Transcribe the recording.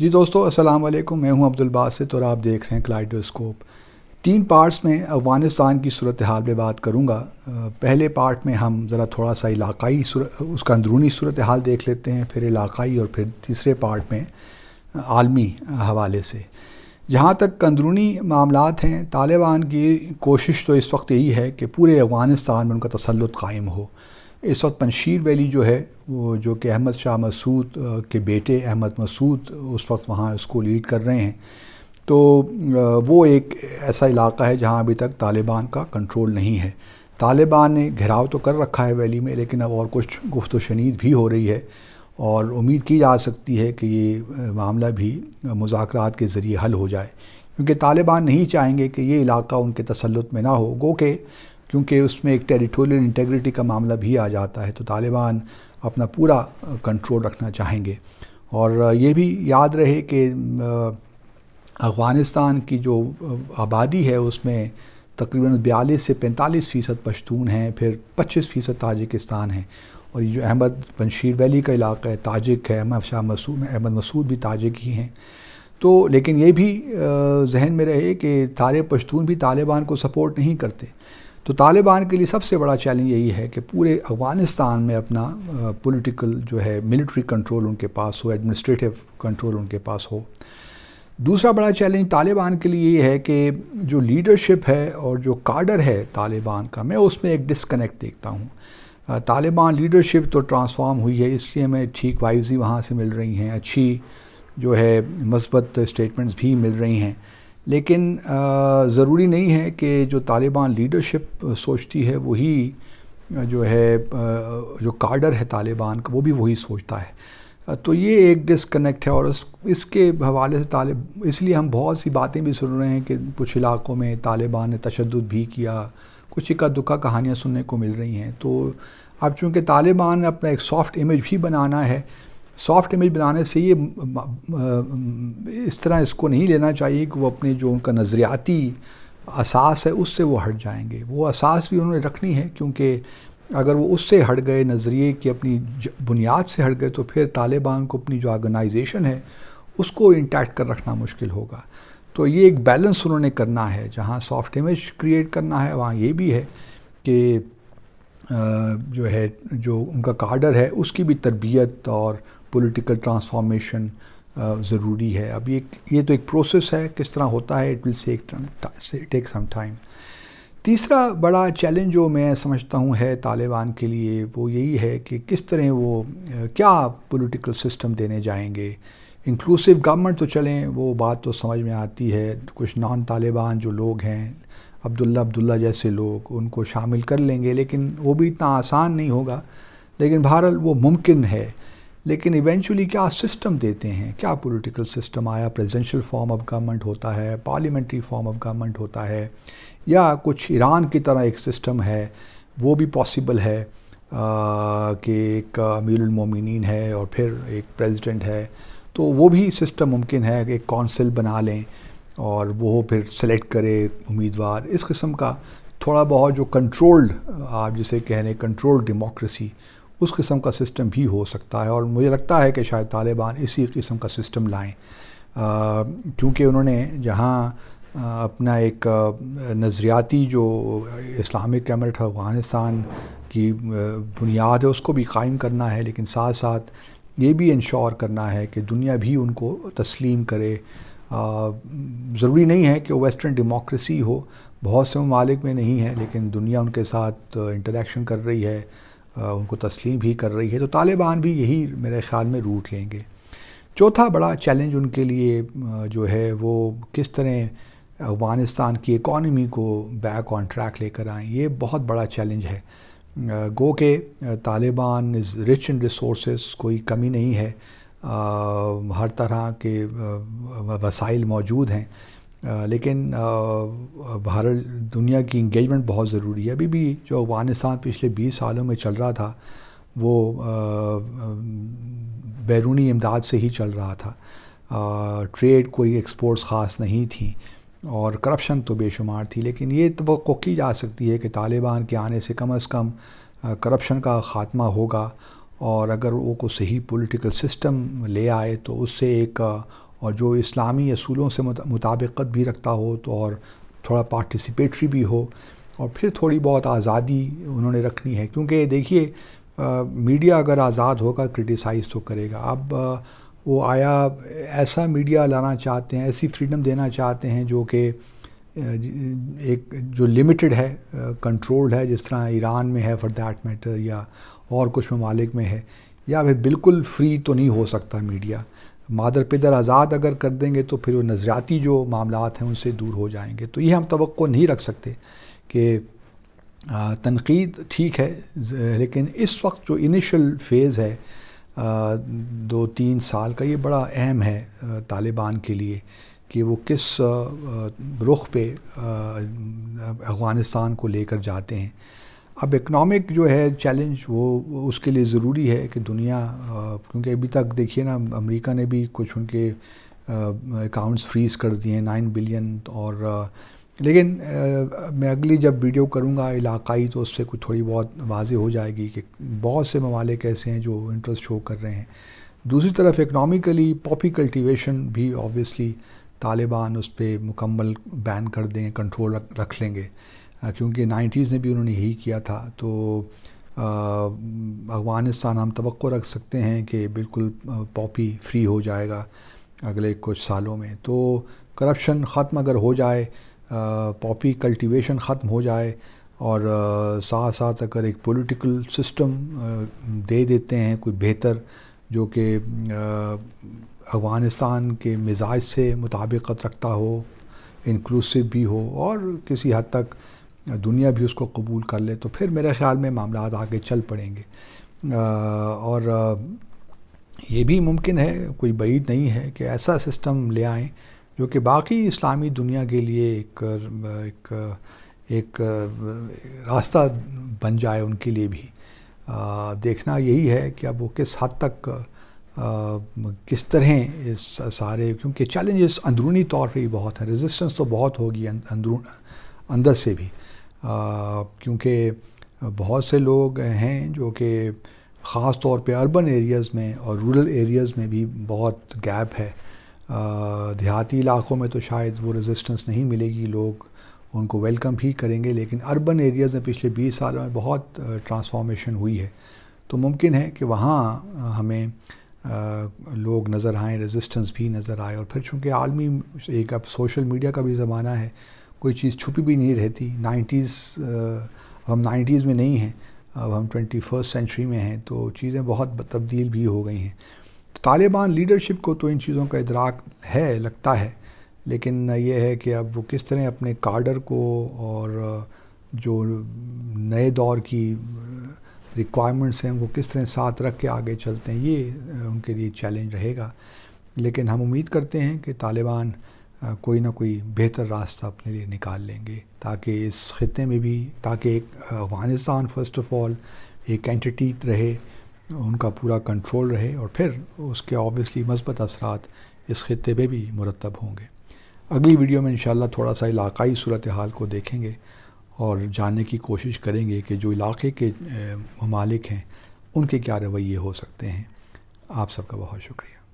जी दोस्तों अस्सलाम वालेकुम मैं हूं अब्दुल बासित और आप देख रहे हैं क्लाइडोस्कोप तीन पार्ट्स में अफ़गानिस्तान की सूरत हाल में बात करूंगा पहले पार्ट में हम ज़रा थोड़ा सा इलाकाई उसका अंदरूनी सूरत हाल देख लेते हैं फिर इलाकाई और फिर तीसरे पार्ट में आलमी हवाले से जहाँ तक अंदरूनी मामला हैं तालिबान की कोशिश तो इस वक्त यही है कि पूरे अफ़गानिस्तान में उनका तसलुत कायम हो इस वक्त पनशीर वैली जो है वो जो कि अहमद शाह मसूद के बेटे अहमद मसूद उस वक्त वहाँ इसको लीड कर रहे हैं तो वो एक ऐसा इलाका है जहाँ अभी तक तालिबान का कंट्रोल नहीं है तालिबान ने घिराव तो कर रखा है वैली में लेकिन अब और कुछ गुफ्त शनीद भी हो रही है और उम्मीद की जा सकती है कि ये मामला भी मुजाकर के ज़रिए हल हो जाए क्योंकि तालिबान नहीं चाहेंगे कि ये इलाका उनके तसलुत में ना हो गो के क्योंकि उसमें एक टेरिटोरियल इंटेग्रिटी का मामला भी आ जाता है तो तालिबान अपना पूरा कंट्रोल रखना चाहेंगे और ये भी याद रहे कि अफ़गानिस्तान की जो आबादी है उसमें तकरीबन बयालीस से पैंतालीस फ़ीसद पश्तून हैं फिर पच्चीस फ़ीसद ताजिकिस्तान हैं और ये जो अहमद बनशीर वैली का इलाका है ताजिक है अहमद शाह मसूद अहमद मसूद भी ताजिक ही हैं तो लेकिन ये भी जहन में रहे कि सारे पश्तून भी तालिबान को सपोर्ट नहीं करते तो तालिबान के लिए सबसे बड़ा चैलेंज यही है कि पूरे अफ़गानिस्तान में अपना पॉलिटिकल जो है मिलिट्री कंट्रोल उनके पास हो एडमिनिस्ट्रेटिव कंट्रोल उनके पास हो दूसरा बड़ा चैलेंज तालिबान के लिए ये है कि जो लीडरशिप है और जो काडर है तालिबान का मैं उसमें एक डिसकनेक्ट देखता हूँ तालिबान लीडरशिप तो ट्रांसफॉर्म हुई है इसलिए मैं ठीक वाइव्स ही वहाँ से मिल रही हैं अच्छी जो है मस्बत स्टेटमेंट्स भी मिल रही हैं लेकिन ज़रूरी नहीं है कि जो तालिबान लीडरशिप सोचती है वही जो है जो कार्डर है तालिबान का वो भी वही सोचता है तो ये एक डिसकनेक्ट है और इसके हवाले से तालिब इसलिए हम बहुत सी बातें भी सुन रहे हैं कि कुछ इलाकों में तालिबान ने तशद भी किया कुछ इक्का दुक्का कहानियाँ सुनने को मिल रही हैं तो अब चूँकि तालिबान ने अपना एक सॉफ्ट इमेज भी बनाना है सॉफ्ट इमेज बनाने से ये इस तरह इसको नहीं लेना चाहिए कि वो अपने जो उनका नज़रियाती असास है उससे वो हट जाएंगे वो असास भी उन्होंने रखनी है क्योंकि अगर वो उससे हट गए नज़रिए की अपनी बुनियाद से हट गए तो फिर तालिबान को अपनी जो आर्गनाइजेशन है उसको इंटैक्ट कर रखना मुश्किल होगा तो ये एक बैलेंस उन्होंने करना है जहाँ सॉफ्ट इमेज क्रिएट करना है वहाँ ये भी है कि जो है जो उनका कार्डर है उसकी भी तरबियत और पॉलिटिकल ट्रांसफॉर्मेशन ज़रूरी है अब ये ये तो एक प्रोसेस है किस तरह होता है it will take some time तीसरा बड़ा चैलेंज जो मैं समझता हूँ है तालिबान के लिए वो यही है कि किस तरह वो क्या पॉलिटिकल सिस्टम देने जाएंगे इंक्लूसिव गवर्नमेंट तो चलें वो बात तो समझ में आती है कुछ नॉन तालिबान जो लोग हैं अब्दुल्ला अब्दुल्ला जैसे लोग उनको शामिल कर लेंगे लेकिन वो भी इतना आसान नहीं होगा लेकिन बहरहाल वो मुमकिन है लेकिन इवेंचुअली क्या सिस्टम देते हैं क्या पॉलिटिकल सिस्टम आया प्रेसिडेंशियल फॉर्म ऑफ गवर्नमेंट होता है पार्लियामेंट्री फॉर्म ऑफ गवर्नमेंट होता है या कुछ ईरान की तरह एक सिस्टम है वो भी पॉसिबल है कि एक अमीरमिन है और फिर एक प्रेसिडेंट है तो वो भी सिस्टम मुमकिन है कि एक कौंसिल बना लें और वो फिर सेलेक्ट करे उम्मीदवार इस किस्म का थोड़ा बहुत जो कंट्रोल्ड आप जिसे कह रहे हैं कंट्रोल्ड डेमोक्रेसी उस किस्म का सिस्टम भी हो सकता है और मुझे लगता है कि शायद तालिबान इसी किस्म का सिस्टम लाएं क्योंकि उन्होंने जहाँ अपना एक नज़रियाती जो इस्लामिक कैमरेट है अफ़गानिस्तान की बुनियाद है उसको भी कायम करना है लेकिन साथ साथ ये भी इंश्योर करना है कि दुनिया भी उनको तस्लीम करे ज़रूरी नहीं है कि वेस्टर्न डेमोक्रेसी हो बहुत से ममालिक में नहीं है लेकिन दुनिया उनके साथ इंटरेक्शन कर रही है उनको तस्लीम भी कर रही है तो तालिबान भी यही मेरे ख्याल में रूट लेंगे चौथा बड़ा चैलेंज उनके लिए जो है वो किस तरह अफ़गानिस्तान की इकॉनमी को बैक ऑन ट्रैक लेकर आएँ ये बहुत बड़ा चैलेंज है गो के Taliban is rich in resource कोई कमी नहीं है आ, हर तरह के वसाइल मौजूद हैं लेकिन भारत दुनिया की इंगेजमेंट बहुत ज़रूरी है अभी भी जो अफ़गानिस्तान पिछले 20 सालों में चल रहा था वो बैरूनी इमदाद से ही चल रहा था ट्रेड कोई एक्सपोर्ट्स ख़ास नहीं थी और करप्शन तो बेशुमार थी लेकिन ये तो की जा सकती है कि तालिबान के आने से कम अज़ कम करप्शन का ख़ात्मा होगा और अगर वो को सही पॉलिटिकल सिस्टम ले आए तो उससे एक और जो इस्लामी असूलों से मुताबिकत भी रखता हो तो और थोड़ा पार्टिसिपेटरी भी हो और फिर थोड़ी बहुत आज़ादी उन्होंने रखनी है क्योंकि देखिए मीडिया अगर आज़ाद होगा क्रिटिसाइज़ तो करेगा अब वो आया ऐसा मीडिया लाना चाहते हैं ऐसी फ्रीडम देना चाहते हैं जो कि एक जो लिमिटेड है कंट्रोल्ड है जिस तरह ईरान में है फॉर दैट मैटर या और कुछ ममालिक में है या फिर बिल्कुल फ्री तो नहीं हो सकता मीडिया मादर पिदर आज़ाद अगर कर देंगे तो फिर वो नज़रियाती जो मामला हैं उनसे दूर हो जाएंगे तो ये हम तो नहीं रख सकते कि तनकीद ठीक है लेकिन इस वक्त जो इनिशल फ़ेज़ है दो तीन साल का ये बड़ा अहम है तालिबान के लिए कि वो किस रुख पे अफ़गानिस्तान को लेकर जाते हैं अब इकनॉमिक जो है चैलेंज वो उसके लिए ज़रूरी है कि दुनिया क्योंकि अभी तक देखिए ना अमेरिका ने भी कुछ उनके अकाउंट्स फ्रीज कर दिए हैं नाइन बिलियन और लेकिन आ, मैं अगली जब वीडियो करूँगा इलाकाई तो उससे कुछ थोड़ी बहुत वाज हो जाएगी कि बहुत से ममालिक ऐसे हैं जो इंटरेस्ट शो कर रहे हैं दूसरी तरफ इकनॉमिकली पॉपी कल्टिवेशन भी ऑब्वियसली तालिबान उस पर मुकम्मल बैन कर दें कंट्रोल रख, रख लेंगे हाँ, क्योंकि नाइन्टीज़ में भी उन्होंने यही किया था तो अफ़गानिस्तान हम तो रख सकते हैं कि बिल्कुल पॉपी फ्री हो जाएगा अगले कुछ सालों में तो करप्शन ख़त्म अगर हो जाए पॉपी कल्टीवेशन ख़त्म हो जाए और साथ साथ अगर एक पॉलिटिकल सिस्टम दे देते हैं कोई बेहतर जो कि अफ़गानिस्तान के मिजाज से मुताबिकत रखता हो इंक्लूसिव भी हो और किसी हद तक दुनिया भी उसको कबूल कर ले तो फिर मेरे ख़्याल में मामला आगे चल पड़ेंगे और ये भी मुमकिन है कोई بعید नहीं है कि ऐसा सिस्टम ले आएँ जो कि बाकी इस्लामी दुनिया के लिए एक एक एक रास्ता बन जाए उनके लिए भी आ, देखना यही है कि अब वो किस हद तक आ, किस तरह इस सारे क्योंकि चैलेंजेस अंदरूनी तौर पे ही बहुत हैं रेजिस्टेंस तो बहुत होगी अंदरून अंदर से भी क्योंकि बहुत से लोग हैं जो कि ख़ास तौर पे अर्बन एरियाज़ में और रूरल एरियाज़ में भी बहुत गैप है देहाती इलाक़ों में तो शायद वो रेजिस्टेंस नहीं मिलेगी लोग उनको वेलकम ही करेंगे लेकिन अर्बन एरियाज़ में पिछले 20 सालों में बहुत ट्रांसफॉर्मेशन हुई है तो मुमकिन है कि वहाँ हमें लोग नज़र आएँ रेजिस्टेंस भी नज़र आए और फिर चूँकि आलमी एक अब सोशल मीडिया का भी ज़माना है कोई चीज़ छुपी भी नहीं रहती नाइन्टीज़ हम नाइन्टीज़ में नहीं हैं अब हम ट्वेंटी फर्स्ट सेंचुरी में हैं तो चीज़ें बहुत तब्दील भी हो गई हैं तो तालिबान लीडरशिप को तो इन चीज़ों का इदराक है लगता है लेकिन यह है कि अब वो किस तरह अपने कार्डर को और जो नए दौर की रिक्वायरमेंट्स हैं वो किस तरह साथ रख के आगे चलते हैं ये उनके लिए चैलेंज रहेगा लेकिन हम उम्मीद करते हैं कि तालिबान कोई ना कोई बेहतर रास्ता अपने लिए निकाल लेंगे ताकि इस ख़त्े में भी ताकि एक अफ़गानिस्तान फ़र्स्ट ऑफ़ ऑल एक एंटिटी रहे उनका पूरा कंट्रोल रहे और फिर उसके ऑबियसली मस्बत असरात इस ख़त्े पर भी मुरतब होंगे अगली वीडियो में इन थोड़ा सा इलाकई सूरत हाल को देखेंगे और जानने की कोशिश करेंगे कि जो इलाके के ममालिक हैं उनके क्या रवैये हो सकते हैं आप सबका बहुत शुक्रिया